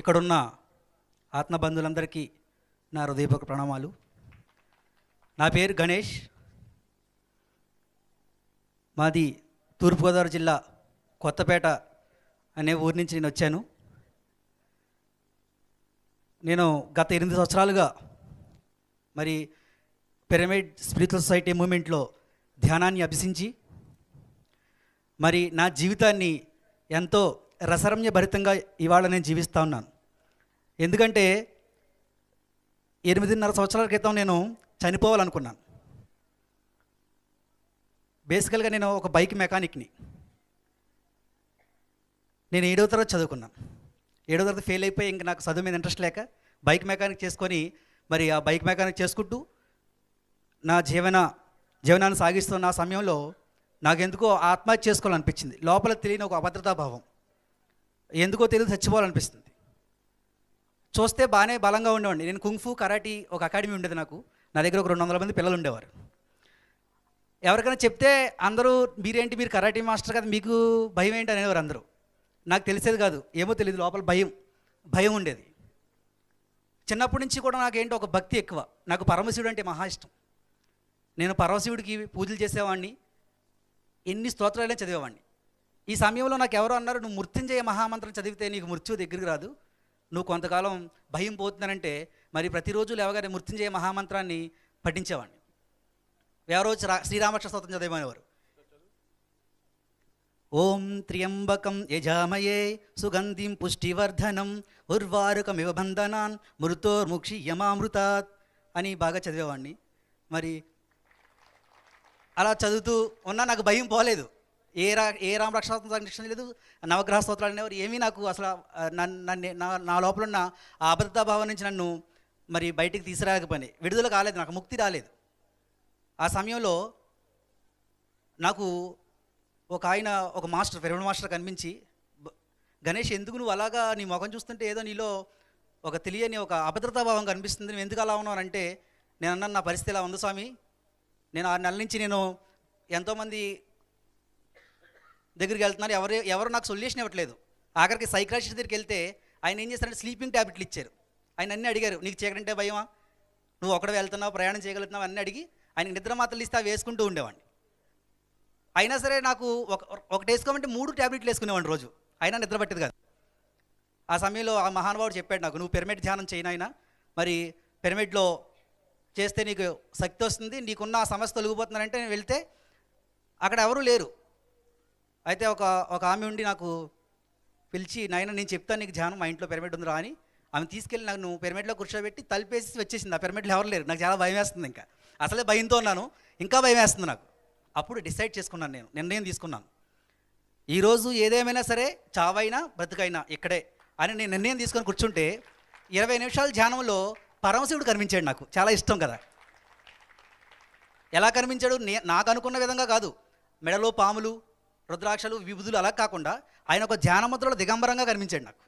ఇక్కడున్న ఆత్మబంధులందరికీ నా హృదయపూర్వక ప్రణామాలు నా పేరు గణేష్ మాది తూర్పుగోదావరి జిల్లా కొత్తపేట అనే ఊరి నుంచి నేను వచ్చాను నేను గత ఎనిమిది సంవత్సరాలుగా మరి పిరమిడ్ స్పిరిచువల్ సొసైటీ మూమెంట్లో ధ్యానాన్ని అభ్యసించి మరి నా జీవితాన్ని ఎంతో రసరమ్య భరితంగా ఇవాళ నేను జీవిస్తూ ఉన్నాను ఎందుకంటే ఎనిమిదిన్నర సంవత్సరాల క్రితం నేను చనిపోవాలనుకున్నాను బేసికల్గా నేను ఒక బైక్ మెకానిక్ని నేను ఏడో తరగతి చదువుకున్నాను ఏడో తరగతి ఫెయిల్ అయిపోయి ఇంక నాకు చదువు మీద ఇంట్రెస్ట్ లేక బైక్ మెకానిక్ చేసుకొని మరి ఆ బైక్ మెకానిక్ చేసుకుంటూ నా జీవన జీవనాన్ని సాగిస్తున్న సమయంలో నాకెందుకో ఆత్మహత్య చేసుకోవాలనిపించింది లోపల తెలియని ఒక అభద్రతాభావం ఎందుకో తెలియదు చచ్చిపోవాలనిపిస్తుంది చూస్తే బాగానే బలంగా ఉండేవాడిని నేను కుంగ్ఫు కరాటీ ఒక అకాడమీ ఉండేది నాకు నా దగ్గర ఒక రెండు వందల మంది పిల్లలు ఉండేవారు ఎవరికైనా చెప్తే అందరూ మీరేంటి మీరు కరాటీ మాస్టర్ కదా మీకు భయం ఏంటి అనేవారు అందరూ నాకు తెలిసేది కాదు ఏమో తెలియదు లోపల భయం భయం ఉండేది చిన్నప్పటి నుంచి కూడా నాకేంటి ఒక భక్తి ఎక్కువ నాకు పరమశివుడు అంటే మహా ఇష్టం నేను పరమశివుడికి పూజలు చేసేవాడిని ఎన్ని స్తోత్రాలైనా చదివేవాడిని ఈ సమయంలో నాకు ఎవరో అన్నారు నువ్వు మృత్యుంజయ మహామంత్రం చదివితే నీకు మృత్యు దగ్గరికి రాదు నువ్వు కొంతకాలం భయం పోతున్నానంటే మరి ప్రతిరోజు లేవగానే మృత్యుంజయ మహామంత్రాన్ని పఠించేవాడిని ఎవరోజు శ్రీరామకృష్ణ స్తోత్రం చదివేవారు ఓం త్ర్యంబకం యజామయే సుగంధిం పుష్టివర్ధనం ఉర్వారుకమివ బంధనాన్ మృతోర్ముక్షి యమామృతాత్ అని బాగా చదివేవాడిని మరి అలా చదువుతూ ఉన్నా నాకు భయం పోలేదు ఏ రా ఏ రామరక్షణ సంరక్షణ లేదు నవగ్రహ స్తోత్రాలు అనేవారు ఏమీ నాకు అసలు నన్ను నా లోపల ఉన్న ఆ అబద్ధభావం నుంచి నన్ను మరి బయటికి తీసుకురాకపోయి విడుదల కాలేదు నాకు ముక్తి రాలేదు ఆ సమయంలో నాకు ఒక ఆయన ఒక మాస్టర్ పెరుగు మాస్టర్ కనిపించి గణేష్ ఎందుకు నువ్వు అలాగా నీ ముఖం చూస్తుంటే ఏదో నీలో ఒక తెలియని ఒక అభద్రతాభావం కనిపిస్తుంది నువ్వు ఎందుకు అలా అంటే నేను అన్నాను నా పరిస్థితి ఇలా ఉంది స్వామి నేను ఆరు నెలల నుంచి నేను ఎంతోమంది దగ్గరికి వెళ్తున్నారు ఎవరు ఎవరు నాకు సొల్యూషన్ ఇవ్వట్లేదు ఆఖరికి సైకాలజిస్ట్ దగ్గరికి వెళ్తే ఆయన ఏం చేస్తారంటే స్లీపింగ్ ట్యాబ్లెట్లు ఇచ్చారు ఆయన అన్నీ అడిగారు నీకు చీకటంటే భయమా నువ్వు ఒకడే వెళ్తున్నావు ప్రయాణం చేయగలుగుతున్నావు అన్నీ అడిగి ఆయన నిద్ర మాత్రలు ఇస్తే అవి వేసుకుంటూ ఉండేవాడిని అయినా సరే నాకు ఒక ఒకటి వేసుకోమంటే మూడు ట్యాబ్లెట్లు వేసుకునేవాడిని రోజు అయినా నిద్ర పట్టేది కాదు ఆ సమయంలో ఆ మహానుభావుడు చెప్పాడు నాకు నువ్వు పిరమిడ్ ధ్యానం చేయను అయినా మరి పిరమిడ్లో చేస్తే నీకు శక్తి వస్తుంది నీకున్న ఆ సమస్య తొలగిపోతున్నారంటే నేను వెళ్తే అక్కడ ఎవరూ లేరు అయితే ఒక ఒక ఆమె ఉండి నాకు పిలిచి నాయన నేను చెప్తాను నీకు ధ్యానం మా ఇంట్లో పెరమిడ్ ఉందిరా అని ఆమె తీసుకెళ్ళి నాకు నువ్వు కూర్చోబెట్టి తలిపేసి వచ్చేసింది ఆ పెరమిడ్లో ఎవరు లేరు నాకు చాలా భయం వేస్తుంది ఇంకా అసలే భయంతో ఉన్నాను ఇంకా భయం వేస్తుంది నాకు అప్పుడు డిసైడ్ చేసుకున్నాను నేను నిర్ణయం తీసుకున్నాను ఈరోజు ఏదేమైనా సరే చావైనా బ్రతుకైనా ఇక్కడే అని నేను నిర్ణయం తీసుకొని కూర్చుంటే ఇరవై నిమిషాల ధ్యానంలో పరమశివుడు కనిపించాడు నాకు చాలా ఇష్టం కదా ఎలా కనిపించాడు నాకు అనుకున్న విధంగా కాదు మెడలో పాములు రుద్రాక్షలు విభుదులు అలా కాకుండా ఆయన ఒక ధ్యానముద్రలో దిగంబరంగా కనిపించాడు నాకు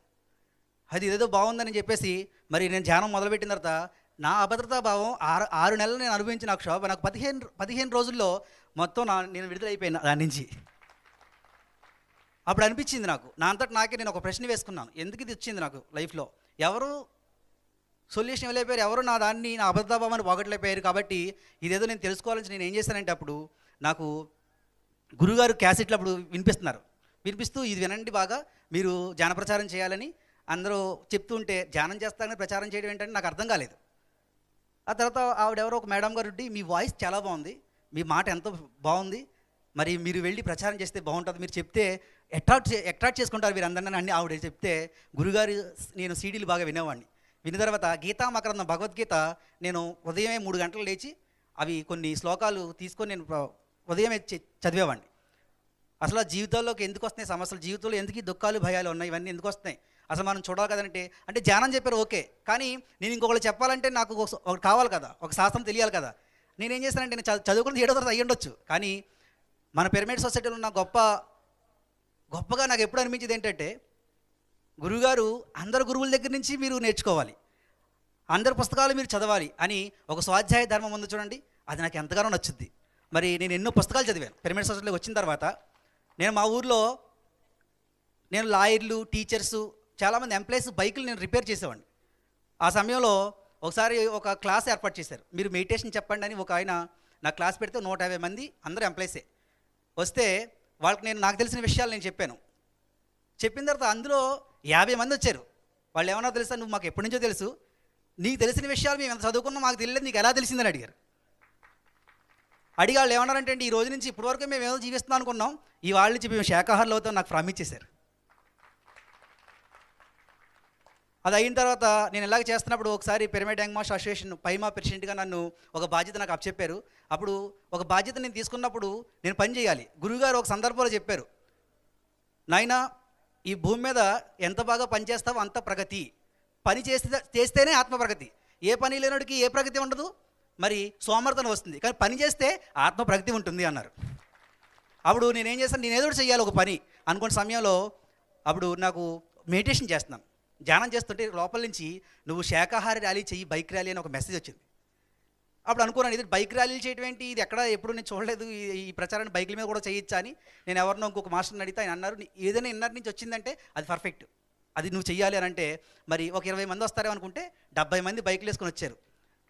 అది ఏదో బాగుందని చెప్పేసి మరి నేను ధ్యానం మొదలుపెట్టిన తర్వాత నా అభద్రతా భావం ఆరు ఆరు నెలలు నేను అనుభవించిన నాకు శోభ నాకు పదిహేను పదిహేను రోజుల్లో మొత్తం నా నేను విడుదలైపోయినా దాని నుంచి అప్పుడు అనిపించింది నాకు నా అంతటి నాకే నేను ఒక ప్రశ్న వేసుకున్నాను ఎందుకు ఇది వచ్చింది నాకు లైఫ్లో ఎవరు సొల్యూషన్ ఇవ్వలేకపోయారు ఎవరు నా దాన్ని నా భావాన్ని పోగట్లేకపోయారు కాబట్టి ఇదేదో నేను తెలుసుకోవాలని నేను ఏం చేశానంటే అప్పుడు నాకు గురుగారు క్యాసెట్లు అప్పుడు వినిపిస్తున్నారు వినిపిస్తూ ఇది వినండి బాగా మీరు ప్రచారం చేయాలని అందరూ చెప్తుంటే ధ్యానం చేస్తానని ప్రచారం చేయడం ఏంటంటే నాకు అర్థం కాలేదు ఆ తర్వాత ఆవిడెవరో ఒక మేడం గారు మీ వాయిస్ చాలా బాగుంది మీ మాట ఎంతో బాగుంది మరి మీరు వెళ్ళి ప్రచారం చేస్తే బాగుంటుంది మీరు చెప్తే అట్రాక్ట్ అట్రాక్ట్ చేసుకుంటారు మీరు అందరినీ అన్ని ఆవిడ చెప్తే గురుగారు నేను సీడీలు బాగా వినేవాడిని విన్న తర్వాత గీతా మకరందం భగవద్గీత నేను ఉదయమే మూడు గంటలు లేచి అవి కొన్ని శ్లోకాలు తీసుకొని నేను ఉదయం చదివేవాడిని అసలు జీవితాల్లోకి ఎందుకు వస్తున్నాయి సమస్యలు జీవితంలో ఎందుకు దుఃఖాలు భయాలు ఉన్నాయి ఇవన్నీ ఎందుకు వస్తున్నాయి అసలు మనం చూడాలి కదంటే అంటే ధ్యానం చెప్పారు ఓకే కానీ నేను ఇంకొకళ్ళు చెప్పాలంటే నాకు ఒకటి కావాలి కదా ఒక శాస్త్రం తెలియాలి కదా నేనేం చేస్తానంటే నేను చదువుకుని ఏడో తర్వాత అయ్యి ఉండొచ్చు కానీ మన పిరమిడ్ సొసైటీలో ఉన్న గొప్ప గొప్పగా నాకు ఎప్పుడు అనిపించేది ఏంటంటే గురువుగారు అందరు గురువుల దగ్గర నుంచి మీరు నేర్చుకోవాలి అందరి పుస్తకాలు మీరు చదవాలి అని ఒక స్వాధ్యాయ ధర్మం ఉంది చూడండి అది నాకు ఎంతగానో నచ్చుద్ది మరి నేను ఎన్నో పుస్తకాలు చదివాను పిరమిడ్ సొసైటీలో వచ్చిన తర్వాత నేను మా ఊర్లో నేను లాయర్లు టీచర్స్ చాలామంది ఎంప్లాయీస్ బైకులు నేను రిపేర్ చేసేవాడిని ఆ సమయంలో ఒకసారి ఒక క్లాస్ ఏర్పాటు చేశారు మీరు మెడిటేషన్ చెప్పండి అని ఒక ఆయన నా క్లాస్ పెడితే నూట యాభై మంది అందరు ఎంప్లాయీసే వస్తే వాళ్ళకి నేను నాకు తెలిసిన విషయాలు నేను చెప్పాను చెప్పిన తర్వాత అందులో యాభై మంది వచ్చారు వాళ్ళు ఏమన్నా తెలుసా నువ్వు మాకు ఎప్పటి నుంచో తెలుసు నీకు తెలిసిన విషయాలు మేము ఎంత చదువుకున్నా మాకు తెలియలేదు నీకు ఎలా తెలిసిందని అడిగారు అడిగాళ్ళు వాళ్ళు అంటే ఈ రోజు నుంచి ఇప్పటి వరకు మేము ఏదో జీవిస్తున్నాం అనుకున్నాం ఈ వాళ్ళ నుంచి మేము శాఖాహారులు అవుతాం నాకు ఫ్రమ్ ఇచ్చేసారు అది అయిన తర్వాత నేను ఇలాగ చేస్తున్నప్పుడు ఒకసారి పిరమిడ్ యాంగ్ మాస్టర్ అసోసియేషన్ పైమా ప్రెసిడెంట్గా నన్ను ఒక బాధ్యత నాకు అప్పచెప్పారు అప్పుడు ఒక బాధ్యత నేను తీసుకున్నప్పుడు నేను పని చేయాలి గురువుగారు ఒక సందర్భంలో చెప్పారు నాయన ఈ భూమి మీద ఎంత బాగా పనిచేస్తావో అంత ప్రగతి పని చేస్తే చేస్తేనే ఆత్మప్రగతి ఏ పని లేనోడికి ఏ ప్రగతి ఉండదు మరి సోమర్థన వస్తుంది కానీ పని చేస్తే ఆత్మ ప్రగతి ఉంటుంది అన్నారు అప్పుడు నేనేం చేస్తాను నేను ఏదో చేయాలి ఒక పని అనుకున్న సమయంలో అప్పుడు నాకు మెడిటేషన్ చేస్తున్నాను ధ్యానం చేస్తుంటే లోపల నుంచి నువ్వు శాఖాహార ర్యాలీ చెయ్యి బైక్ ర్యాలీ అని ఒక మెసేజ్ వచ్చింది అప్పుడు అనుకున్నాను ఇది బైక్ ర్యాలీలు చేయడం ఏంటి ఇది ఎక్కడ ఎప్పుడు నేను చూడలేదు ఈ ప్రచారాన్ని బైకుల మీద కూడా చేయొచ్చా అని నేను ఎవరినో ఇంకొక మాస్టర్ని అడిగితే ఆయన అన్నారు ఏదైనా ఇన్నర్ నుంచి వచ్చిందంటే అది పర్ఫెక్ట్ అది నువ్వు చెయ్యాలి అని అంటే మరి ఒక ఇరవై మంది వస్తారేమనుకుంటే అనుకుంటే డెబ్బై మంది బైక్లు వేసుకొని వచ్చారు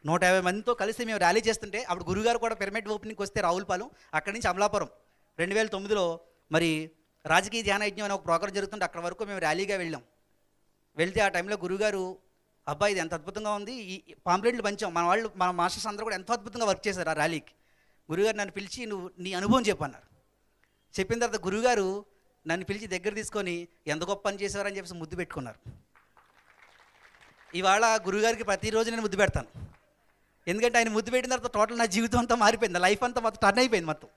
నూట యాభై మందితో కలిసి మేము ర్యాలీ చేస్తుంటే అప్పుడు గురుగారు కూడా పిరమిడ్ ఓపెనింగ్కి వస్తే రావులపాలెం అక్కడి నుంచి అమలాపురం రెండు వేల తొమ్మిదిలో మరి రాజకీయ ధ్యాన యజ్ఞం అనే ఒక ప్రోగ్రాం జరుగుతుంటే అక్కడ వరకు మేము ర్యాలీగా వెళ్ళాం వెళ్తే ఆ టైంలో గురుగారు అబ్బాయి ఇది ఎంత అద్భుతంగా ఉంది ఈ పాంప్లెట్లు పంచాం మన వాళ్ళు మన మాస్టర్స్ అందరూ కూడా ఎంతో అద్భుతంగా వర్క్ చేశారు ఆ ర్యాలీకి గురుగారు నన్ను పిలిచి నువ్వు నీ అనుభవం చెప్పన్నారు చెప్పిన తర్వాత గురుగారు నన్ను పిలిచి దగ్గర తీసుకొని ఎంత గొప్ప పని చేసేవారని చెప్పేసి ముద్దు పెట్టుకున్నారు ఇవాళ గురుగారికి ప్రతిరోజు నేను ముద్దు పెడతాను ఎందుకంటే ఆయన ముద్దు పెట్టిన తర్వాత టోటల్ నా జీవితం అంతా మారిపోయింది లైఫ్ అంతా మొత్తం టర్న్ అయిపోయింది మొత్తం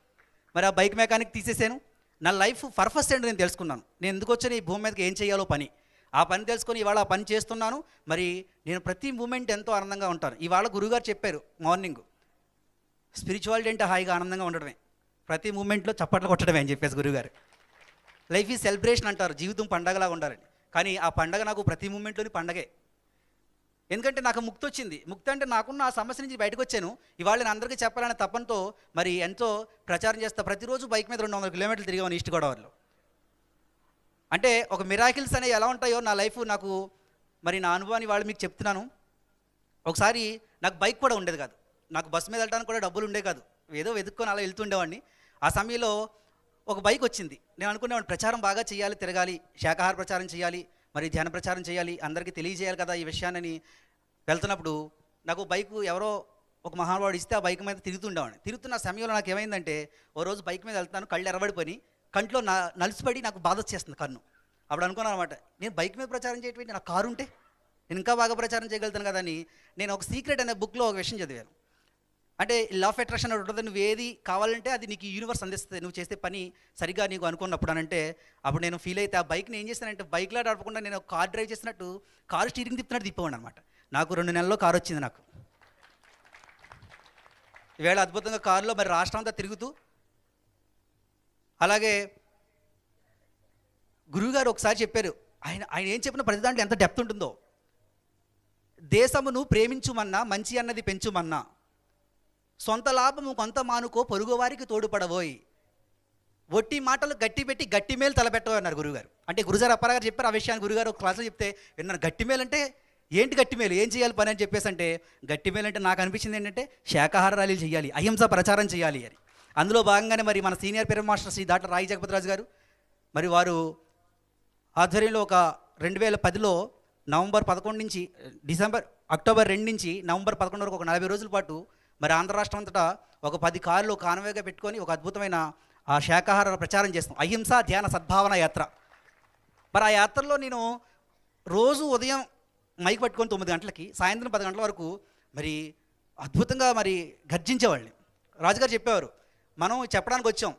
మరి ఆ బైక్ మెకానిక్ తీసేసాను నా లైఫ్ పర్పస్ ఏంటో నేను తెలుసుకున్నాను నేను ఎందుకు వచ్చాను ఈ భూమి మీదకి ఏం చేయాలో పని ఆ పని తెలుసుకొని ఇవాళ ఆ పని చేస్తున్నాను మరి నేను ప్రతి మూమెంట్ ఎంతో ఆనందంగా ఉంటాను ఇవాళ గురుగారు చెప్పారు మార్నింగ్ స్పిరిచువాలిటీ అంటే హాయిగా ఆనందంగా ఉండడమే ప్రతి మూమెంట్లో చప్పట్లు కొట్టడమే అని చెప్పేసి గురుగారు లైఫ్ ఈ సెలబ్రేషన్ అంటారు జీవితం పండగలాగా ఉండాలని కానీ ఆ పండగ నాకు ప్రతి మూమెంట్లోని పండగే ఎందుకంటే నాకు ముక్తి వచ్చింది ముక్తి అంటే నాకున్న ఆ సమస్య నుంచి బయటకు వచ్చాను ఇవాళ నేను అందరికీ చెప్పాలనే తప్పనతో మరి ఎంతో ప్రచారం చేస్తా ప్రతిరోజు బైక్ మీద రెండు వందల కిలోమీటర్లు తిరిగామని ఈస్ట్ గోదావరిలో అంటే ఒక మిరాకిల్స్ అనేవి ఎలా ఉంటాయో నా లైఫ్ నాకు మరి నా అనుభవాన్ని వాళ్ళు మీకు చెప్తున్నాను ఒకసారి నాకు బైక్ కూడా ఉండేది కాదు నాకు బస్సు మీద వెళ్ళడానికి కూడా డబ్బులు ఉండే కాదు ఏదో వెతుక్కొని అలా వెళ్తుండేవాడిని ఆ సమయంలో ఒక బైక్ వచ్చింది నేను అనుకునేవాడిని ప్రచారం బాగా చేయాలి తిరగాలి శాఖాహార ప్రచారం చేయాలి మరి ధ్యాన ప్రచారం చేయాలి అందరికీ తెలియజేయాలి కదా ఈ విషయాన్ని వెళ్తున్నప్పుడు నాకు బైక్ ఎవరో ఒక మహానుభావుడు ఇస్తే ఆ బైక్ మీద తిరుగుతుండేవాడిని తిరుగుతున్న సమయంలో నాకు ఏమైందంటే ఓ రోజు బైక్ మీద వెళ్తాను కళ్ళు ఎరబడిపోయి కంట్లో నా నలిసిపడి నాకు బాధ వచ్చేస్తుంది కన్ను అప్పుడు అనుకున్నాను అనమాట నేను బైక్ మీద ప్రచారం చేయటం నా కారు ఉంటే నేను ఇంకా బాగా ప్రచారం చేయగలుగుతాను కదా అని నేను ఒక సీక్రెట్ అనే బుక్లో ఒక విషయం చదివాను అంటే లవ్ అట్రాక్షన్ ఉంటుంది నువ్వు ఏది కావాలంటే అది నీకు యూనివర్స్ అందిస్తుంది నువ్వు చేసే పని సరిగా నీకు అనుకున్నప్పుడు అంటే అప్పుడు నేను ఫీల్ అయితే ఆ బైక్ని ఏం చేస్తానంటే బైక్లో నడపకుండా నేను కార్ డ్రైవ్ చేసినట్టు కారు స్టీరింగ్ తిప్పినట్టు తిప్పవండి అనమాట నాకు రెండు నెలల్లో కారు వచ్చింది నాకు ఈవేళ అద్భుతంగా కారులో మరి రాష్ట్రం అంతా తిరుగుతూ అలాగే గురువుగారు ఒకసారి చెప్పారు ఆయన ఆయన ఏం చెప్పిన ప్రతి దాంట్లో ఎంత డెప్త్ ఉంటుందో దేశమును ప్రేమించుమన్నా మంచి అన్నది పెంచుమన్నా సొంత లాభము కొంత మానుకో పొరుగువారికి తోడుపడబోయి ఒట్టి మాటలు గట్టి పెట్టి గట్టి మేలు తలపెట్టవన్నారు అన్నారు గురుగారు అంటే గురుగారు అప్పగారు చెప్పారు ఆ విషయాన్ని గురుగారు ఒక క్లాసులో చెప్తే విన్నాను గట్టి మేలు అంటే ఏంటి గట్టి మేలు ఏం చేయాలి పని అని చెప్పేసి అంటే గట్టి మేలు అంటే నాకు అనిపించింది ఏంటంటే శాకాహార ర్యాలీలు చేయాలి అహింస ప్రచారం చేయాలి అని అందులో భాగంగానే మరి మన సీనియర్ పేరు మాస్టర్ శ్రీ దాట రాయి జగపతిరాజు గారు మరి వారు ఆధ్వర్యంలో ఒక రెండు వేల పదిలో నవంబర్ పదకొండు నుంచి డిసెంబర్ అక్టోబర్ రెండు నుంచి నవంబర్ పదకొండు వరకు ఒక నలభై రోజుల పాటు మరి ఆంధ్ర రాష్ట్రం అంతటా ఒక పది కార్లు కానవేగా పెట్టుకొని ఒక అద్భుతమైన ఆ శాకాహార ప్రచారం చేస్తాం అహింస ధ్యాన సద్భావన యాత్ర మరి ఆ యాత్రలో నేను రోజు ఉదయం మైక్ పట్టుకొని తొమ్మిది గంటలకి సాయంత్రం పది గంటల వరకు మరి అద్భుతంగా మరి గర్జించేవాళ్ళని రాజుగారు చెప్పేవారు మనం చెప్పడానికి వచ్చాం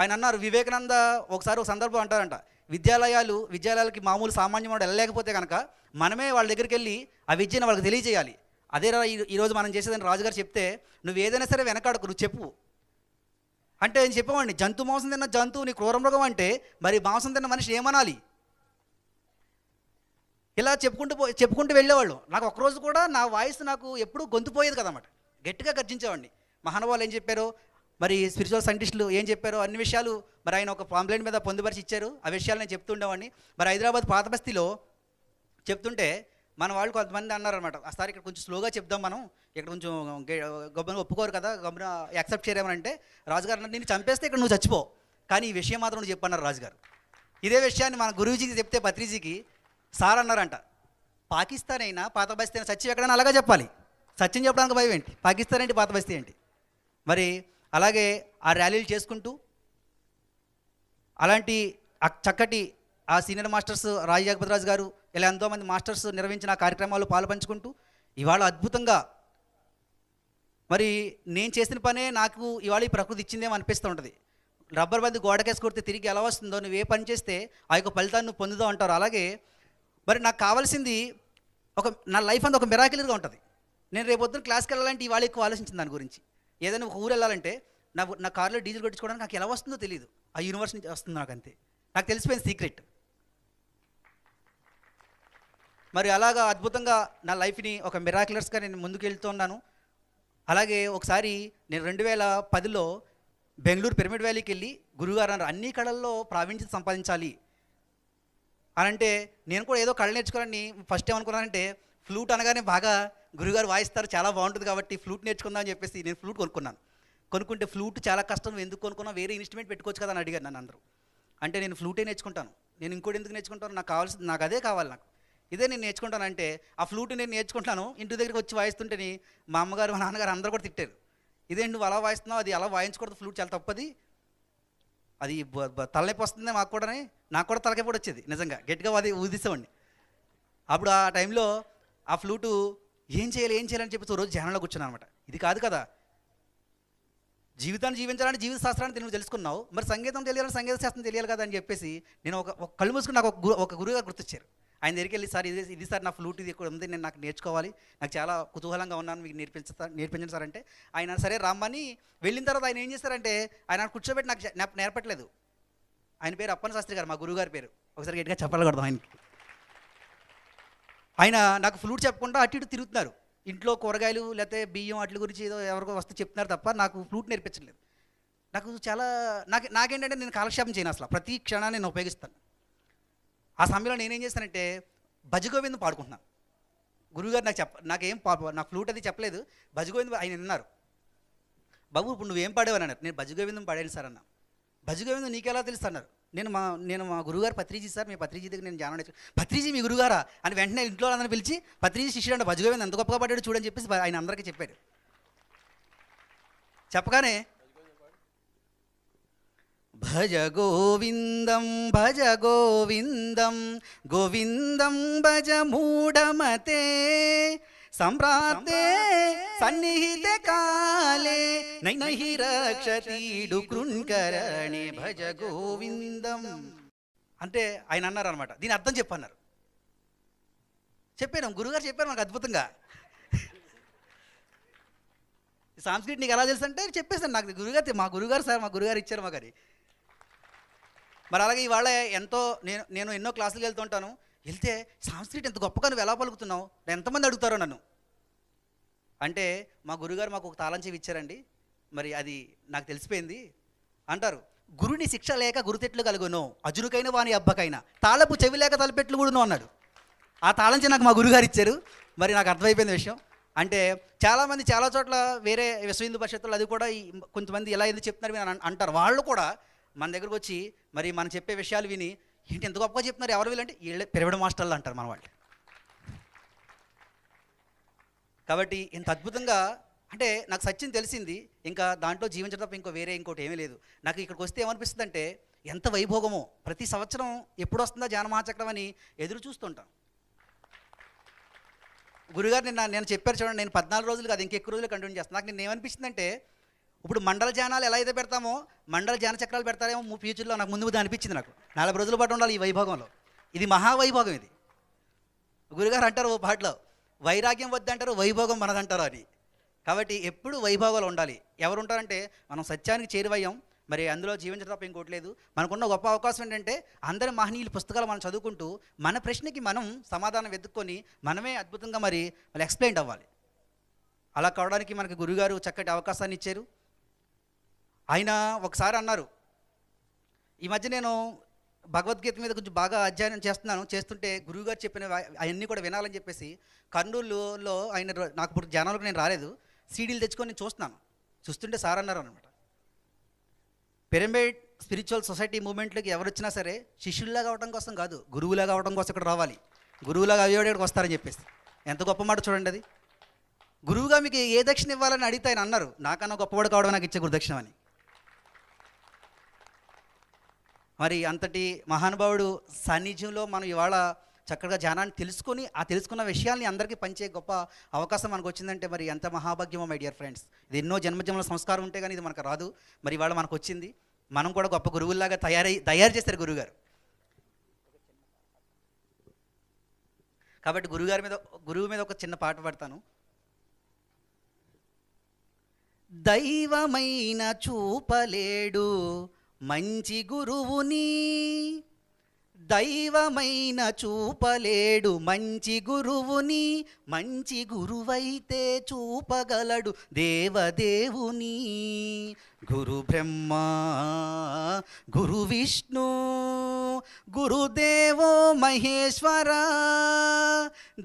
ఆయన అన్నారు వివేకానంద ఒకసారి ఒక సందర్భం అంటారంట విద్యాలయాలు విద్యాలయాలకి మామూలు సామాన్యం వాడు వెళ్ళలేకపోతే కనుక మనమే వాళ్ళ దగ్గరికి వెళ్ళి ఆ విద్యను వాళ్ళకి తెలియజేయాలి అదే ఈరోజు మనం చేసేదని రాజుగారు చెప్తే నువ్వు ఏదైనా సరే వెనకాడకు నువ్వు చెప్పు అంటే నేను చెప్పేవాడిని జంతు మాంసం తిన్న జంతువు నీ క్రూరమృగం అంటే మరి మాంసం తిన్న మనిషి ఏమనాలి ఇలా చెప్పుకుంటూ పో చెప్పుకుంటూ వెళ్ళేవాళ్ళు నాకు ఒకరోజు కూడా నా వాయిస్ నాకు ఎప్పుడూ గొంతుపోయేది కదన్నమాట గట్టిగా గర్జించేవాడిని మహానుభావులు ఏం చెప్పారో మరి స్పిరిచువల్ సైంటిస్టులు ఏం చెప్పారో అన్ని విషయాలు మరి ఆయన ఒక పాంప్లెంట్ మీద పొందుపరిచి ఇచ్చారు ఆ విషయాలు నేను చెప్తుండేవాడిని మరి హైదరాబాద్ పాత బస్తీలో చెప్తుంటే మన వాళ్ళు కొంతమంది అన్నారనమాట సార్ ఇక్కడ కొంచెం స్లోగా చెప్దాం మనం ఇక్కడ కొంచెం గబ్బన ఒప్పుకోరు కదా గబ్బన యాక్సెప్ట్ చేయరేమని అంటే రాజుగారు అన్నారు నేను చంపేస్తే ఇక్కడ నువ్వు చచ్చిపో కానీ ఈ విషయం మాత్రం నువ్వు చెప్పన్నారు రాజుగారు ఇదే విషయాన్ని మన గురూజీకి చెప్తే పత్రిజీకి సార్ అన్నారంట పాకిస్తాన్ అయినా పాత బస్తీ అయినా సత్యం ఎక్కడైనా అలాగే చెప్పాలి సచిన్ చెప్పడానికి భయం ఏంటి పాకిస్తాన్ ఏంటి పాత బస్తీ ఏంటి మరి అలాగే ఆ ర్యాలీలు చేసుకుంటూ అలాంటి చక్కటి ఆ సీనియర్ మాస్టర్స్ రాజు జగపతిరాజు గారు ఇలా ఎంతోమంది మాస్టర్స్ నిర్వహించిన కార్యక్రమాలు పాల్పంచుకుంటూ ఇవాళ అద్భుతంగా మరి నేను చేసిన పనే నాకు ఇవాళ ఈ ప్రకృతి ఇచ్చిందేమో అనిపిస్తూ ఉంటుంది రబ్బర్ బంది గోడకేసి కొడితే తిరిగి ఎలా వస్తుందో నువ్వు ఏ పని చేస్తే ఆ యొక్క ఫలితాన్ని నువ్వు అంటారు అలాగే మరి నాకు కావాల్సింది ఒక నా లైఫ్ అంతా ఒక మిరాకిలర్గా ఉంటుంది నేను రేపొద్దున క్లాస్కి వెళ్ళాలంటే ఇవాళ ఎక్కువ ఆలోచించింది దాని గురించి ఏదైనా ఒక ఊరు వెళ్ళాలంటే నా నా కార్లో డీజిల్ కొట్టించుకోవడానికి నాకు ఎలా వస్తుందో తెలియదు ఆ యూనివర్సిటీ వస్తుంది నాకు అంతే నాకు తెలిసిపోయింది సీక్రెట్ మరి అలాగా అద్భుతంగా నా లైఫ్ని ఒక మిరాకులర్స్గా నేను ముందుకెళ్తున్నాను అలాగే ఒకసారి నేను రెండు వేల పదిలో బెంగళూరు పిరమిడ్ వ్యాలీకి వెళ్ళి గురుగారు అన్నారు అన్ని కళల్లో ప్రావీణ్యత సంపాదించాలి అని అంటే నేను కూడా ఏదో కళ నేర్చుకోవాలని ఫస్ట్ ఏమనుకున్నానంటే ఫ్లూట్ అనగానే బాగా గురుగారు వాయిస్తారు చాలా బాగుంటుంది కాబట్టి ఫ్లూట్ నేర్చుకుందాం అని చెప్పేసి నేను ఫ్లూట్ కొనుక్కున్నాను కొనుక్కుంటే ఫ్లూట్ చాలా కష్టం ఎందుకు కొనుక్కున్నా వేరే ఇన్స్ట్రుమెంట్ పెట్టుకోవచ్చు కదా అని అడిగారు నన్ను అందరూ అంటే నేను ఫ్లూటే నేర్చుకుంటాను నేను ఇంకోటి ఎందుకు నేర్చుకుంటాను నాకు కావాల్సింది నాకు అదే కావాలి నాకు ఇదే నేను నేర్చుకుంటానంటే ఆ ఫ్లూట్ నేను నేర్చుకుంటాను ఇంటి దగ్గరికి వచ్చి వాయిస్తుంటేని మా అమ్మగారు మా నాన్నగారు అందరూ కూడా తిట్టారు ఇదే నువ్వు అలా వాయిస్తున్నావు అది అలా వాయించకూడదు ఫ్లూట్ చాలా తప్పది అది తలనొప్పి వస్తుంది మాకు కూడా నాకు కూడా తలకే కూడా వచ్చేది నిజంగా గట్టిగా అది ఊదిస్తామండి అప్పుడు ఆ టైంలో ఆ ఫ్లూటు ఏం చేయాలి ఏం చేయాలని చెప్పి రోజు జనంలో కూర్చున్నాను అనమాట ఇది కాదు కదా జీవితాన్ని జీవించాలని జీవిత శాస్త్రాన్ని నువ్వు తెలుసుకున్నావు మరి సంగీతం తెలియాలని సంగీత శాస్త్రం తెలియాలి కదా అని చెప్పేసి నేను ఒక కళ్ళు మూసుకుని నాకు ఒక గురు ఒక గురువుగా గుర్తొచ్చారు ఆయన దగ్గరికి వెళ్ళి సార్ ఇది ఇది సార్ నా ఫ్లూట్ ఇది ఇక్కడ ఉంది నేను నాకు నేర్చుకోవాలి నాకు చాలా కుతూహలంగా ఉన్నాను మీకు నేర్పించుతా నేర్పించండి సార్ అంటే ఆయన సరే రమ్మని వెళ్ళిన తర్వాత ఆయన ఏం చేస్తారంటే ఆయన కూర్చోబెట్టి నాకు నేర్పట్లేదు ఆయన పేరు అప్పన శాస్త్రి గారు మా గురుగారి పేరు ఒకసారి గట్టిగా చెప్పాలకూడదు ఆయనకి ఆయన నాకు ఫ్లూట్ చెప్పకుండా అటు ఇటు తిరుగుతున్నారు ఇంట్లో కూరగాయలు లేకపోతే బియ్యం అట్ల గురించి ఏదో ఎవరికో వస్తే చెప్తున్నారు తప్ప నాకు ఫ్లూట్ నేర్పించలేదు నాకు చాలా నాకు నాకేంటంటే నేను కాలక్షేపం చేయను అసలు ప్రతి క్షణాన్ని నేను ఉపయోగిస్తాను ఆ సమయంలో నేనేం చేశానంటే భజగోవిందం పాడుకుంటున్నాను గురువుగారు నాకు చెప్ప నాకేం నాకు ఫ్లూట్ అది చెప్పలేదు భజగోవిందం ఆయన విన్నారు బాబు ఇప్పుడు నువ్వేం పాడేవారు అన్నారు నేను భజగోవిందం పాడాను సార్ అన్న భజగోవిందం నీకెలా తెలుసు అన్నారు నేను మా నేను మా గురుగారు పత్రిజీ సార్ మీ పత్రిజీ దగ్గర నేను జానం పత్రిజీ మీ గురుగారా అని వెంటనే ఇంట్లో అందరిని పిలిచి పత్రిజీ శిష్యుడు అంటే భజగోవిందం ఎంత గొప్పగా పాడాడు చూడని చెప్పేసి ఆయన అందరికీ చెప్పాడు చెప్పగానే భజ గోవిందం భజ గోవిందం గోవిందం భజ మూఢమతే సంప్రాప్తే సన్నిహిత కాలే నైనహి రక్షతీడు కృణ్కరణే భజ గోవిందం అంటే ఆయన అన్నారు అనమాట దీని అర్థం చెప్పన్నారు చెప్పాను గురుగారు చెప్పారు నాకు అద్భుతంగా సాంస్కృతి నీకు ఎలా తెలుసు అంటే చెప్పేసాను నాకు గురుగారు మా గురుగారు సార్ మా గురుగారు ఇచ్చారు మాకు అది మరి అలాగే ఇవాళ ఎంతో నేను నేను ఎన్నో క్లాసులకు వెళ్తుంటాను వెళ్తే సాంస్క్రిట్ ఎంత గొప్పగా నువ్వు ఎలా పలుకుతున్నావు ఎంతమంది అడుగుతారో నన్ను అంటే మా గురుగారు మాకు ఒక తాళం చెవి ఇచ్చారండి మరి అది నాకు తెలిసిపోయింది అంటారు గురుని శిక్ష లేక గురుతెట్లు కలుగును అజునుకైనా వాని అబ్బకైనా తాళపు చెవి లేక తలపెట్లు కూడాను అన్నాడు ఆ తాళం చే నాకు మా గురుగారు ఇచ్చారు మరి నాకు అర్థమైపోయింది విషయం అంటే చాలామంది చాలా చోట్ల వేరే విశ్వ హిందూ పరిషత్తులు అది కూడా కొంతమంది ఎలా ఎందుకు చెప్తున్నారు అంటారు వాళ్ళు కూడా మన దగ్గరకు వచ్చి మరి మనం చెప్పే విషయాలు విని ఏంటి ఎంత గొప్పగా చెప్తున్నారు ఎవరు వీళ్ళంటే వీళ్ళే పెరవిడ మాస్టర్లు అంటారు మన వాళ్ళు కాబట్టి ఇంత అద్భుతంగా అంటే నాకు సత్యం తెలిసింది ఇంకా దాంట్లో జీవించడం తప్ప ఇంకో వేరే ఇంకోటి ఏమీ లేదు నాకు ఇక్కడికి వస్తే ఏమనిపిస్తుంది అంటే ఎంత వైభోగమో ప్రతి సంవత్సరం ఎప్పుడు వస్తుందా జానమహాచక్రం అని ఎదురు చూస్తుంటాం గురుగారు నిన్న నేను చెప్పారు చూడండి నేను పద్నాలుగు రోజులు కాదు ఇంకెక్కువ రోజులు కంటిన్యూ చేస్తాను నాకు ఏమనిపిస్తుంది అంటే ఇప్పుడు మండల జానాలు ఎలా అయితే పెడతామో మండల జాన చక్రాలు పెడతారేమో ఫ్యూచర్లో నాకు ముందు అనిపించింది నాకు నలభై రోజుల పాటు ఉండాలి ఈ వైభవంలో ఇది మహావైభోగం ఇది గురుగారు అంటారు ఓ పాటలో వైరాగ్యం వద్దంటారు వైభోగం మనదంటారు అని కాబట్టి ఎప్పుడు వైభోగాలు ఉండాలి ఎవరు ఉంటారంటే మనం సత్యానికి చేరువయ్యాం మరి అందులో జీవించడం తప్ప ఇంకోటి లేదు మనకున్న గొప్ప అవకాశం ఏంటంటే అందరి మహనీయులు పుస్తకాలు మనం చదువుకుంటూ మన ప్రశ్నకి మనం సమాధానం వెతుక్కొని మనమే అద్భుతంగా మరి మళ్ళీ ఎక్స్ప్లెయిన్ అవ్వాలి అలా కావడానికి మనకి గురుగారు చక్కటి అవకాశాన్ని ఇచ్చారు ఆయన ఒకసారి అన్నారు ఈ మధ్య నేను భగవద్గీత మీద కొంచెం బాగా అధ్యయనం చేస్తున్నాను చేస్తుంటే గురువుగారు చెప్పిన అవన్నీ కూడా వినాలని చెప్పేసి కర్నూలులో ఆయన నాకు ఇప్పుడు జనాలకు నేను రాలేదు సీడీలు తెచ్చుకొని నేను చూస్తున్నాను చూస్తుంటే సార్ అన్నారు అనమాట పిరమిడ్ స్పిరిచువల్ సొసైటీ మూవ్మెంట్లోకి ఎవరు వచ్చినా సరే శిష్యుల్లాగా అవడం కోసం కాదు గురువులాగా అవడం కోసం ఇక్కడ రావాలి గురువులాగా అయ్యేవాడికి వస్తారని చెప్పేసి ఎంత గొప్ప మాట చూడండి అది గురువుగా మీకు ఏ దక్షిణ ఇవ్వాలని అడిగితే ఆయన అన్నారు నాకన్నా గొప్పవాడు కావడం నాకు ఇచ్చే గురుదక్షిణ అని మరి అంతటి మహానుభావుడు సాన్నిధ్యంలో మనం ఇవాళ చక్కగా జ్ఞానాన్ని తెలుసుకొని ఆ తెలుసుకున్న విషయాల్ని అందరికీ పంచే గొప్ప అవకాశం మనకు వచ్చిందంటే మరి ఎంత మహాభాగ్యమో మై డియర్ ఫ్రెండ్స్ ఇది ఎన్నో జన్మజన్మల సంస్కారం ఉంటే కానీ ఇది మనకు రాదు మరి ఇవాళ మనకు వచ్చింది మనం కూడా గొప్ప గురువుల్లాగా తయారై తయారు చేశారు గురువుగారు కాబట్టి గురుగారి మీద గురువు మీద ఒక చిన్న పాట పాడతాను దైవమైన చూపలేడు మంచి గురువుని దైవమైన చూపలేడు మంచి గురువుని మంచి గురువైతే చూపగలడు దేవదేవుని గురు బ్రహ్మ గురు విష్ణు గురుదేవో మహేశ్వర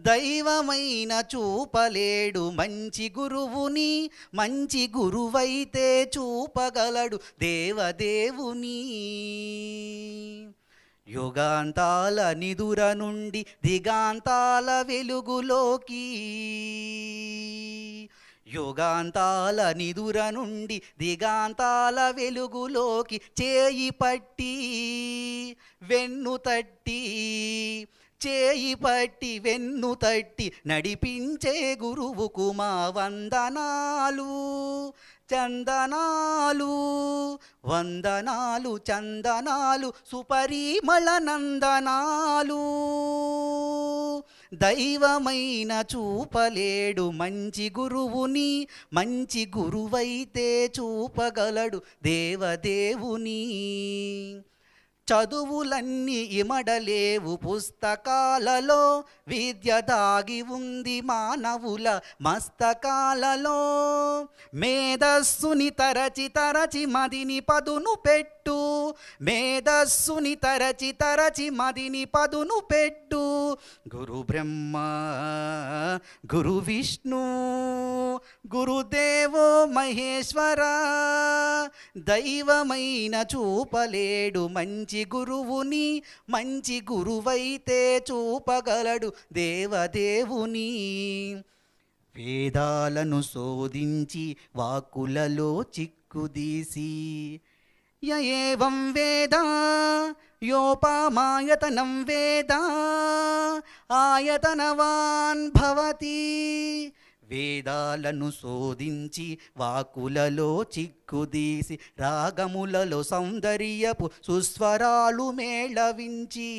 దైవమైన చూపలేడు మంచి గురువుని మంచి గురువైతే చూపగలడు దేవదేవుని యుగాంతాల నిదుర నుండి దిగాంతాల వెలుగులోకి యుగాంతాల నిదుర నుండి దిగాంతాల వెలుగులోకి చేయి పట్టి వెన్ను తట్టి చేయి పట్టి వెన్ను తట్టి నడిపించే గురువుకు మా వందనాలు చందనాలు వందనాలు చందనాలు సుపరిమళ నందనాలు దైవమైన చూపలేడు మంచి గురువుని మంచి గురువైతే చూపగలడు దేవదేవుని చదువులన్నీ ఇమడలేవు పుస్తకాలలో విద్య దాగి ఉంది మానవుల మస్తకాలలో మేధస్సుని తరచి తరచి మదిని పదును పెట్టి పెట్టు మేధస్సుని తరచి తరచి మదిని పదును పెట్టు గురు బ్రహ్మ గురు విష్ణు గురుదేవో మహేశ్వర దైవమైన చూపలేడు మంచి గురువుని మంచి గురువైతే చూపగలడు దేవదేవుని వేదాలను శోధించి వాకులలో చిక్కుదీసి య ఏం వేద యోపమాయతనం వేద ఆయతనవాన్ భవతి వేదాలను శోధించి వాకులలో చిక్ కుదీసి రాగములలో సౌందర్యపు సుస్వరాలు మేళవించి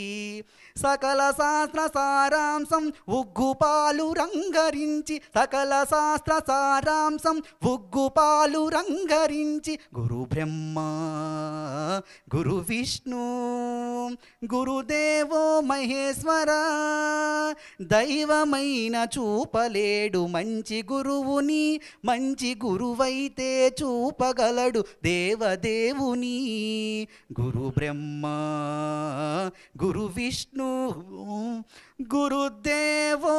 సకల శాస్త్ర సారాంశం ఉగ్గుపాలు రంగరించి సకల శాస్త్ర సారాంశం ఉగ్గుపాలు రంగరించి గురు బ్రహ్మ గురు విష్ణు గురుదేవో మహేశ్వర దైవమైన చూపలేడు మంచి గురువుని మంచి గురువైతే చూపగ కలడు దేవదేవుని గురు బ్రహ్మ గురు విష్ణు గురుదేవో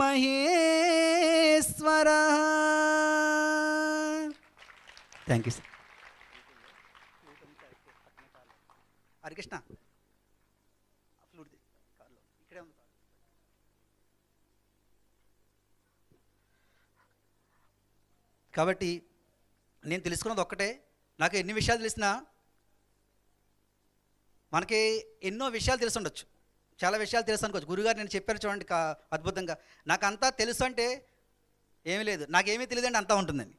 Maheshwara thank you sir Harikrishna కాబట్టి నేను తెలుసుకున్నది ఒక్కటే నాకు ఎన్ని విషయాలు తెలిసినా మనకి ఎన్నో విషయాలు తెలిసి ఉండొచ్చు చాలా విషయాలు తెలుసు అనుకోవచ్చు గురుగారు నేను చెప్పారు చూడండి అద్భుతంగా నాకు అంతా తెలుసు అంటే ఏమీ లేదు నాకేమీ తెలియదండి అంతా ఉంటుందని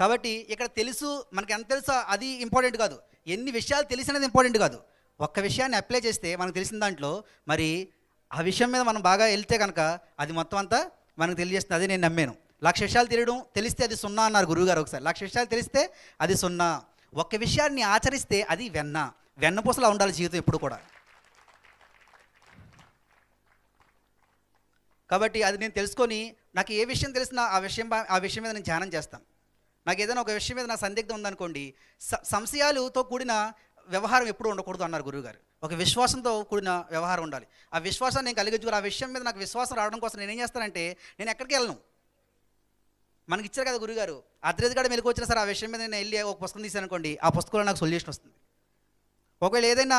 కాబట్టి ఇక్కడ తెలుసు మనకి ఎంత తెలుసో అది ఇంపార్టెంట్ కాదు ఎన్ని విషయాలు తెలిసినది ఇంపార్టెంట్ కాదు ఒక్క విషయాన్ని అప్లై చేస్తే మనకు తెలిసిన దాంట్లో మరి ఆ విషయం మీద మనం బాగా వెళ్తే కనుక అది మొత్తం అంతా మనకు తెలియజేస్తుంది అది నేను నమ్మాను లక్ష విషయాలు తెలియడం తెలిస్తే అది సున్నా అన్నారు గురువుగారు ఒకసారి లక్ష విషయాలు తెలిస్తే అది సున్నా ఒక్క విషయాన్ని ఆచరిస్తే అది వెన్న వెన్నపూసలా ఉండాలి జీవితం ఎప్పుడు కూడా కాబట్టి అది నేను తెలుసుకొని నాకు ఏ విషయం తెలిసినా ఆ విషయం ఆ విషయం మీద నేను ధ్యానం చేస్తాను నాకు ఏదైనా ఒక విషయం మీద నా సందిగ్ధం ఉందనుకోండి స సంశయాలతో కూడిన వ్యవహారం ఎప్పుడు ఉండకూడదు అన్నారు గురువుగారు ఒక విశ్వాసంతో కూడిన వ్యవహారం ఉండాలి ఆ విశ్వాసాన్ని నేను కలిగించుకోవాలి ఆ విషయం మీద నాకు విశ్వాసం రావడం కోసం నేనేం చేస్తానంటే నేను ఎక్కడికి వెళ్ళను మనకి ఇచ్చారు కదా గురుగారు అద్రేది గడ మెలకు వచ్చినా సరే ఆ విషయం మీద నేను వెళ్ళి ఒక పుస్తకం తీసాను అనుకోండి ఆ పుస్తకంలో నాకు సొల్యూషన్ వస్తుంది ఒకవేళ ఏదైనా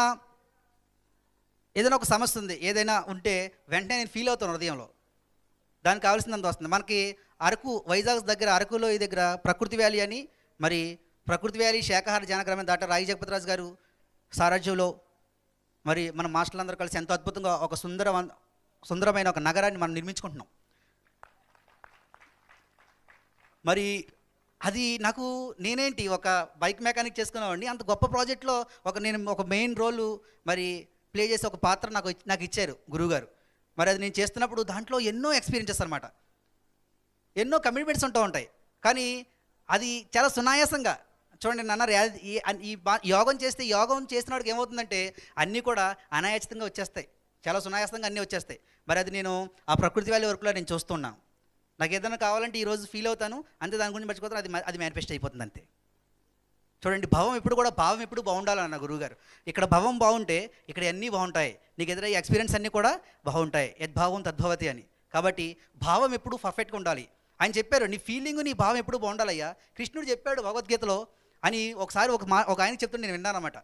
ఏదైనా ఒక సమస్య ఉంది ఏదైనా ఉంటే వెంటనే నేను ఫీల్ అవుతాను హృదయంలో దానికి కావాల్సినంత వస్తుంది మనకి అరకు వైజాగ్ దగ్గర అరకులో ఈ దగ్గర ప్రకృతి వ్యాలీ అని మరి ప్రకృతి వ్యాలీ శాఖాహార జానగ్రామం దాట రాయి జగపతిరాజు గారు సారాజ్యంలో మరి మన మాస్టర్లందరూ కలిసి ఎంతో అద్భుతంగా ఒక సుందర సుందరమైన ఒక నగరాన్ని మనం నిర్మించుకుంటున్నాం మరి అది నాకు నేనేంటి ఒక బైక్ మెకానిక్ చేసుకునేవాడిని అంత గొప్ప ప్రాజెక్ట్లో ఒక నేను ఒక మెయిన్ రోల్ మరి ప్లే చేసే ఒక పాత్ర నాకు నాకు ఇచ్చారు గురువుగారు మరి అది నేను చేస్తున్నప్పుడు దాంట్లో ఎన్నో ఎక్స్పీరియన్సెస్ అనమాట ఎన్నో కమిట్మెంట్స్ ఉంటూ ఉంటాయి కానీ అది చాలా సునాయాసంగా చూడండి నాన్న ఈ యోగం చేస్తే యోగం చేసిన వాడికి ఏమవుతుందంటే అన్నీ కూడా అనాయాచితంగా వచ్చేస్తాయి చాలా సునాయాసంగా అన్నీ వచ్చేస్తాయి మరి అది నేను ఆ ప్రకృతి వ్యాలీ వరకులో నేను చూస్తున్నాను నాకు ఏదైనా కావాలంటే ఈరోజు ఫీల్ అవుతాను అంతే దాని గురించి మర్చిపోతాను అది అది మేనిఫెస్ట్ అయిపోతుంది అంతే చూడండి భవం ఎప్పుడు కూడా భావం ఎప్పుడు బాగుండాలన్న గురువుగారు ఇక్కడ భవం బాగుంటే ఇక్కడ అన్నీ బాగుంటాయి నీకు ఎదురయ్యే ఎక్స్పీరియన్స్ అన్నీ కూడా బాగుంటాయి యద్భావం తద్భవతి అని కాబట్టి భావం ఎప్పుడు పర్ఫెక్ట్గా ఉండాలి ఆయన చెప్పారు నీ ఫీలింగ్ నీ భావం ఎప్పుడు బాగుండాలయ్యా కృష్ణుడు చెప్పాడు భగవద్గీతలో అని ఒకసారి ఒక మా ఒక ఆయన చెప్తుంటే నేను విన్నానమాట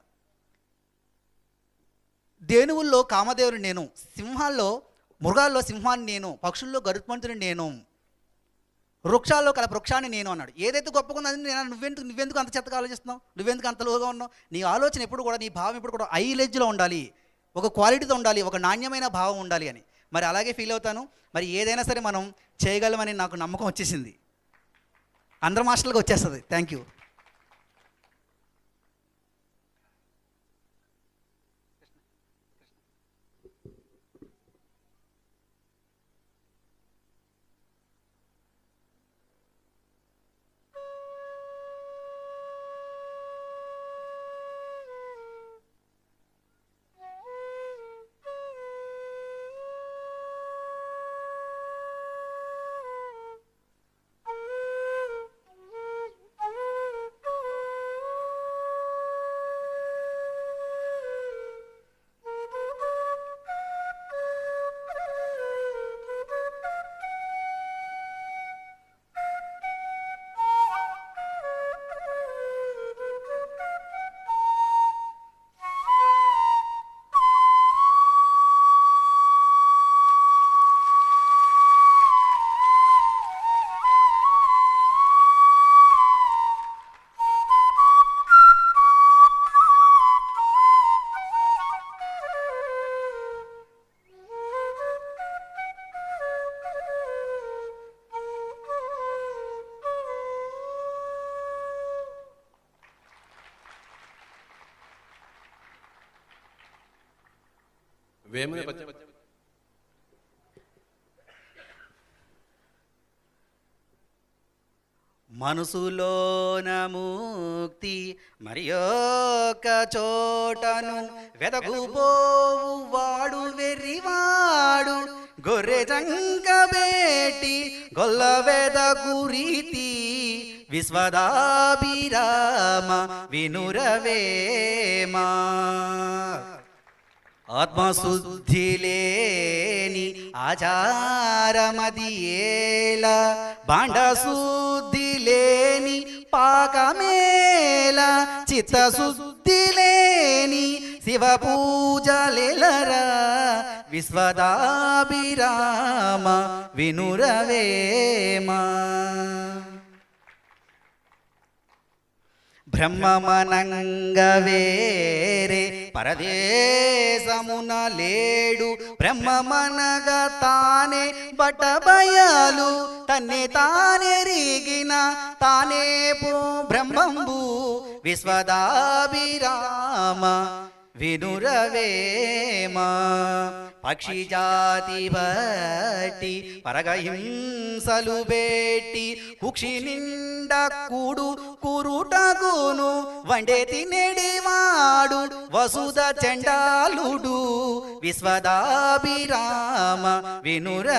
దేనువుల్లో కామదేవుని నేను సింహాల్లో మృగాల్లో సింహాన్ని నేను పక్షుల్లో గరుత్మంతుని నేను వృక్షాల్లో కల వృక్షాన్ని నేను అన్నాడు ఏదైతే గొప్పగా అది నేను నువ్వెందుకు నువ్వెందుకు అంత చెత్తగా ఆలోచిస్తున్నావు నువ్వెందుకు అంత లోగా ఉన్నావు నీ ఆలోచన ఎప్పుడు కూడా నీ భావం ఎప్పుడు కూడా ఐ లెజ్లో ఉండాలి ఒక క్వాలిటీతో ఉండాలి ఒక నాణ్యమైన భావం ఉండాలి అని మరి అలాగే ఫీల్ అవుతాను మరి ఏదైనా సరే మనం చేయగలమని నాకు నమ్మకం వచ్చేసింది అందరు మాస్టర్లకు వచ్చేస్తుంది థ్యాంక్ యూ వేమన పద్యం మనసులోన ముక్తి మరియొక చోటను వెదగుబోవు వాడు వెర్రివాడు గొర్రె జంకబేటి గొల్ల వెదగు రీతి విశ్వదాభిరామ వినురవేమా ఆత్మశుద్ధి లేని ఆచారమది ఏల బాండశుద్ధి లేని పాకమేల చిత్తశుద్ధి లేని శివ పూజలెలరా విశ్వదాభిరామ వినురవేమా బ్రహ్మమనంగ వేరే పరదేశమున లేడు బ్రహ్మమనగ తానే బటబయలు తన్నే రీగిన తానే పో బ్రహ్మంబు విశ్వదాభిరామ వినురవేమా పక్షి జాతి బట్టి పరగహింసలు బేటి కుక్షి నిండా కూడు కురుటగును వండే తినేడివాడు వసుధ చండాలుడు విశ్వదాభిరామ వినురవేమ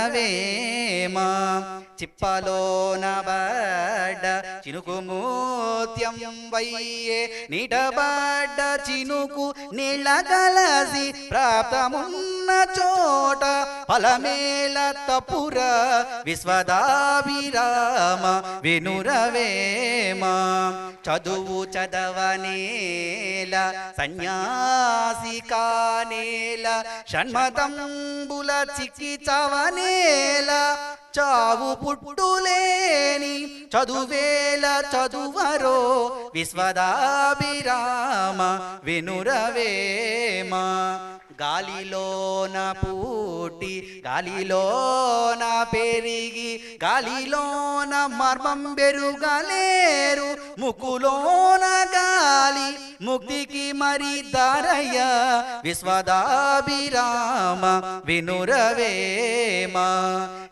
చిప్పలోన బడ్డ చినుకు మూత్యం వయ్యే నిడబడ్డ చినుకు నీళ్ళ కలసి ప్రాప్తమున్న చ చోట ఫలమేల తపుర విశ్వదాభిరామ వినురవేమ చదువు చదవనేల సన్యాసి కానేల షణ్మతంబుల చిక్కి చవనేల చావు పుట్టులేని చదువేల చదువరో విశ్వదాభిరామ వినురవేమ గాలిలోన పూటి గాలిలోన పెరిగి గాలిలోన మర్మం పెరుగలేరు ముకులోన గాలి ముక్తికి మరి దారయ్య విశ్వదాభిరామ వినురవేమ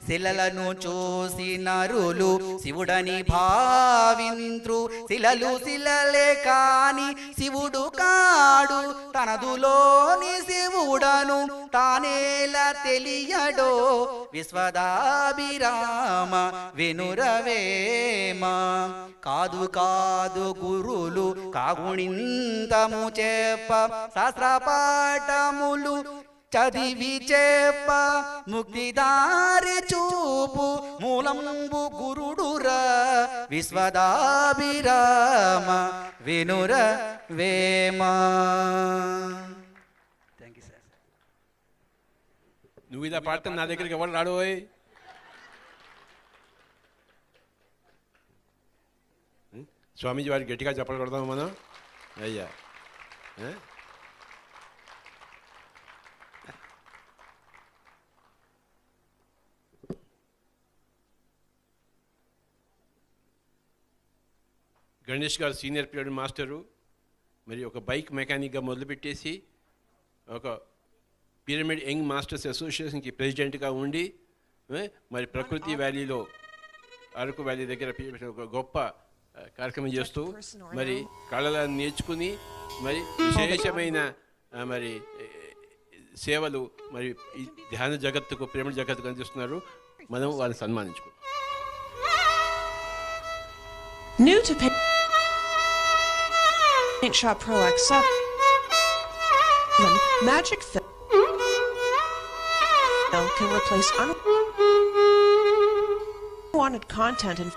శిలలను చూసి నరులు శివుడని భావింద్రు శిలలు శిలలే కాని శివుడు కాడు తనదులోని శివు దేవుడను తానేల తెలియడో విశ్వదాభిరామ వినురవేమ కాదు కాదు గురులు కాగుణింతము శాస్త్ర పాఠములు చదివి చేప ముక్తిదారి చూపు మూలంబు గురుడురా విశ్వదాభిరామ వినుర వేమా నువ్వు ఇలా పాడితే నా దగ్గరికి ఎవరు రాడోయ్ స్వామీజీ వారికి గట్టిగా చెప్పలు కొడదాము మనం అయ్యా గణేష్ గారు సీనియర్ పీరియడ్ మాస్టరు మరి ఒక బైక్ మెకానిక్గా మొదలుపెట్టేసి ఒక పిరమిడ్ యంగ్ మాస్టర్స్ అసోసియేషన్కి ప్రెసిడెంట్గా ఉండి మరి ప్రకృతి వ్యాలీలో అరకు వ్యాలీ దగ్గర ఒక గొప్ప కార్యక్రమం చేస్తూ మరి కళలను నేర్చుకుని మరి విశేషమైన మరి సేవలు మరి ఈ ధ్యాన జగత్తుకు ప్రేమ జగత్తుకు అందిస్తున్నారు మనం వాళ్ళని సన్మానించుకో L can replace unwanted content in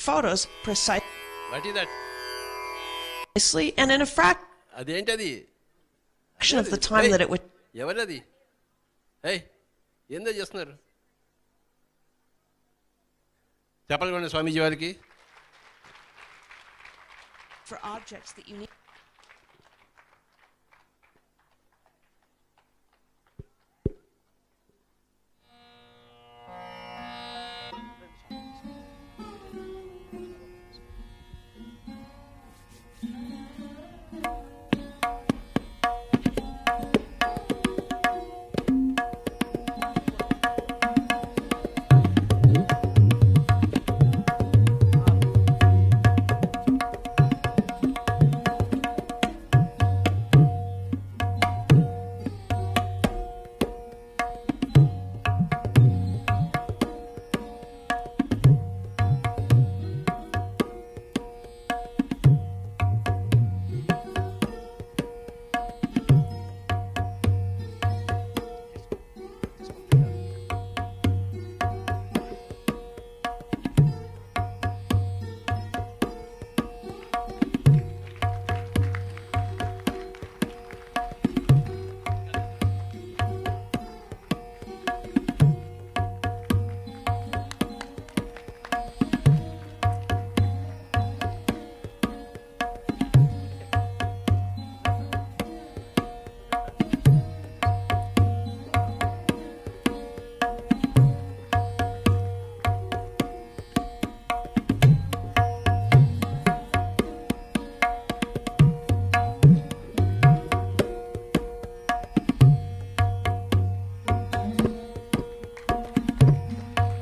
photos precisely and in a fraction of the time that it would. ఎవరది for objects that you need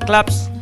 claps.